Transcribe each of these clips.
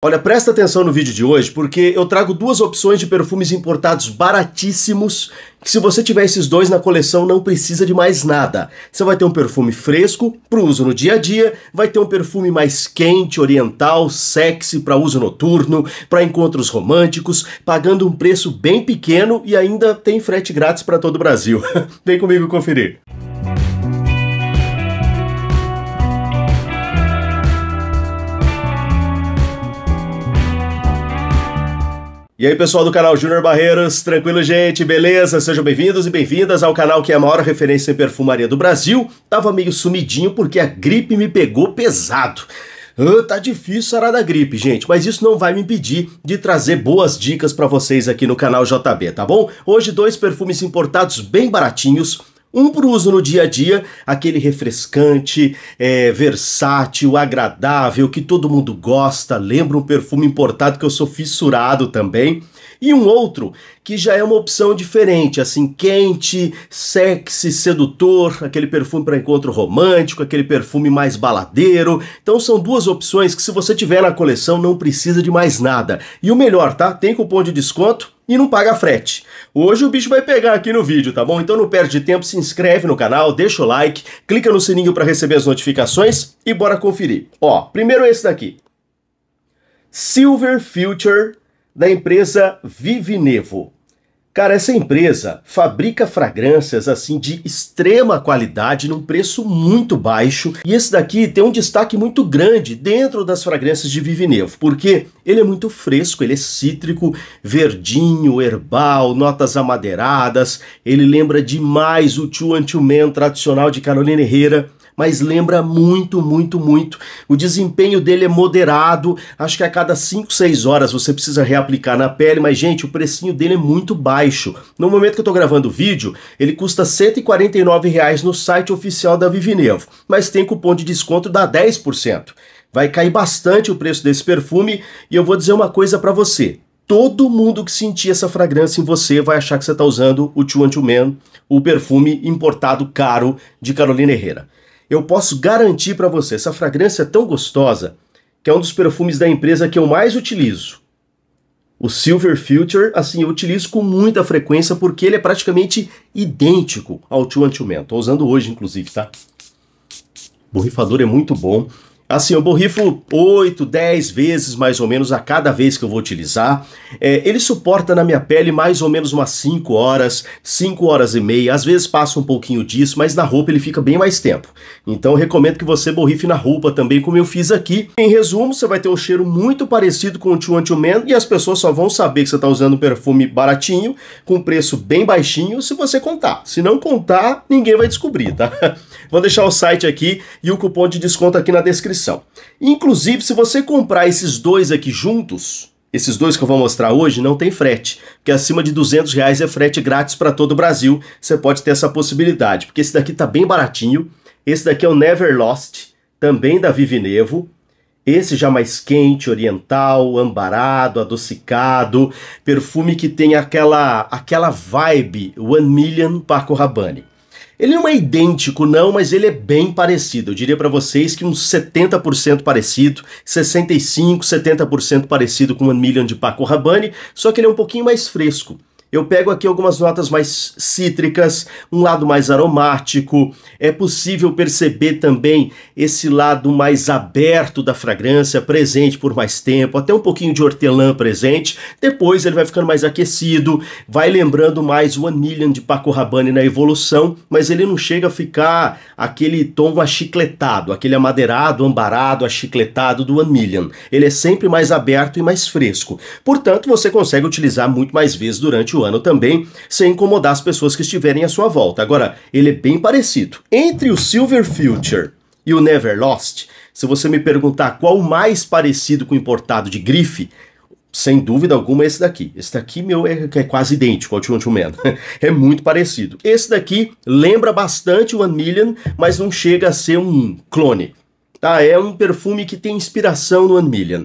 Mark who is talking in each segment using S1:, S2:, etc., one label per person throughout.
S1: Olha, presta atenção no vídeo de hoje porque eu trago duas opções de perfumes importados baratíssimos que se você tiver esses dois na coleção não precisa de mais nada. Você vai ter um perfume fresco para uso no dia a dia, vai ter um perfume mais quente, oriental, sexy para uso noturno, para encontros românticos, pagando um preço bem pequeno e ainda tem frete grátis para todo o Brasil. Vem comigo conferir. E aí, pessoal do canal Júnior Barreiros, tranquilo, gente? Beleza? Sejam bem-vindos e bem-vindas ao canal que é a maior referência em perfumaria do Brasil. Tava meio sumidinho porque a gripe me pegou pesado. Ah, tá difícil sarar da gripe, gente, mas isso não vai me impedir de trazer boas dicas para vocês aqui no canal JB, tá bom? Hoje dois perfumes importados bem baratinhos, um para o uso no dia a dia, aquele refrescante, é, versátil, agradável, que todo mundo gosta. Lembra um perfume importado que eu sou fissurado também e um outro que já é uma opção diferente, assim, quente, sexy, sedutor, aquele perfume para encontro romântico, aquele perfume mais baladeiro. Então são duas opções que se você tiver na coleção não precisa de mais nada. E o melhor, tá? Tem cupom de desconto e não paga frete. Hoje o bicho vai pegar aqui no vídeo, tá bom? Então não perde tempo, se inscreve no canal, deixa o like, clica no sininho para receber as notificações e bora conferir. Ó, primeiro esse daqui. Silver Future da empresa Vivinevo. Cara, essa empresa fabrica fragrâncias assim de extrema qualidade num preço muito baixo. E esse daqui tem um destaque muito grande dentro das fragrâncias de Vivinevo, porque ele é muito fresco, ele é cítrico, verdinho, herbal, notas amadeiradas. Ele lembra demais o Chuan Man tradicional de Carolina Herrera mas lembra muito, muito, muito. O desempenho dele é moderado, acho que a cada 5, 6 horas você precisa reaplicar na pele, mas gente, o precinho dele é muito baixo. No momento que eu tô gravando o vídeo, ele custa R$ 149 reais no site oficial da Vivinevo, mas tem cupom de desconto da 10%. Vai cair bastante o preço desse perfume e eu vou dizer uma coisa para você. Todo mundo que sentir essa fragrância em você vai achar que você está usando o Two Man, o perfume importado caro de Carolina Herrera eu posso garantir para você, essa fragrância é tão gostosa que é um dos perfumes da empresa que eu mais utilizo. O Silver Future, assim, eu utilizo com muita frequência porque ele é praticamente idêntico ao Two Men. Estou usando hoje, inclusive, tá? O borrifador é muito bom. Assim, eu borrifo 8, 10 vezes mais ou menos a cada vez que eu vou utilizar. É, ele suporta na minha pele mais ou menos umas 5 horas, 5 horas e meia. Às vezes passa um pouquinho disso, mas na roupa ele fica bem mais tempo. Então recomendo que você borrife na roupa também, como eu fiz aqui. Em resumo, você vai ter um cheiro muito parecido com o Two Anti Man e as pessoas só vão saber que você está usando um perfume baratinho, com preço bem baixinho, se você contar. Se não contar, ninguém vai descobrir, tá? Vou deixar o site aqui e o cupom de desconto aqui na descrição descrição. Inclusive, se você comprar esses dois aqui juntos, esses dois que eu vou mostrar hoje não tem frete, porque acima de 200 reais é frete grátis para todo o Brasil. Você pode ter essa possibilidade, porque esse daqui tá bem baratinho. Esse daqui é o Never Lost, também da Vivinevo. Nevo. Esse já mais quente, oriental, ambarado, adocicado, perfume que tem aquela aquela vibe One Million Paco Rabanne. Ele não é idêntico, não, mas ele é bem parecido. Eu diria para vocês que uns 70% parecido, 65%, 70% parecido com o Million de Paco Rabanne, só que ele é um pouquinho mais fresco. Eu pego aqui algumas notas mais cítricas, um lado mais aromático. É possível perceber também esse lado mais aberto da fragrância, presente por mais tempo, até um pouquinho de hortelã presente. Depois ele vai ficando mais aquecido, vai lembrando mais o Anilian de Paco Rabanne na evolução, mas ele não chega a ficar aquele tom achicletado, aquele amadeirado, ambarado, achicletado do Anilian. Ele é sempre mais aberto e mais fresco. Portanto, você consegue utilizar muito mais vezes durante o ano também, sem incomodar as pessoas que estiverem à sua volta. Agora, ele é bem parecido. Entre o Silver Future e o Never Lost, se você me perguntar qual o mais parecido com o importado de grife, sem dúvida alguma, é esse daqui. Esse daqui, meu, é, é quase idêntico ao Chun Man. é muito parecido. Esse daqui lembra bastante o One Million, mas não chega a ser um clone. Tá? É um perfume que tem inspiração no One Million.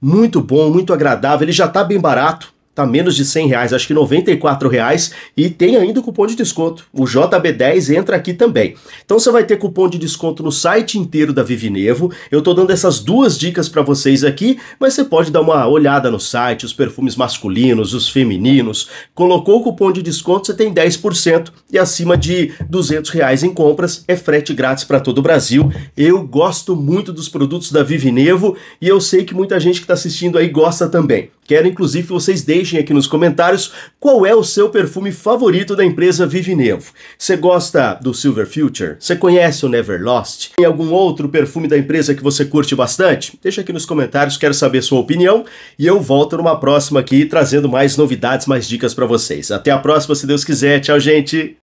S1: Muito bom, muito agradável. Ele já tá bem barato tá menos de 100 reais, acho que 94 reais e tem ainda o cupom de desconto. O JB10 entra aqui também. Então você vai ter cupom de desconto no site inteiro da Vivinevo. Eu tô dando essas duas dicas para vocês aqui, mas você pode dar uma olhada no site, os perfumes masculinos, os femininos. Colocou o cupom de desconto, você tem 10% e acima de 200 reais em compras é frete grátis para todo o Brasil. Eu gosto muito dos produtos da Vivinevo e eu sei que muita gente que está assistindo aí gosta também. Quero inclusive que vocês deixem aqui nos comentários qual é o seu perfume favorito da empresa Vive Nevo. Você gosta do Silver Future? Você conhece o Never Lost? Tem algum outro perfume da empresa que você curte bastante? Deixa aqui nos comentários, quero saber sua opinião e eu volto numa próxima aqui trazendo mais novidades, mais dicas para vocês. Até a próxima, se Deus quiser. Tchau, gente.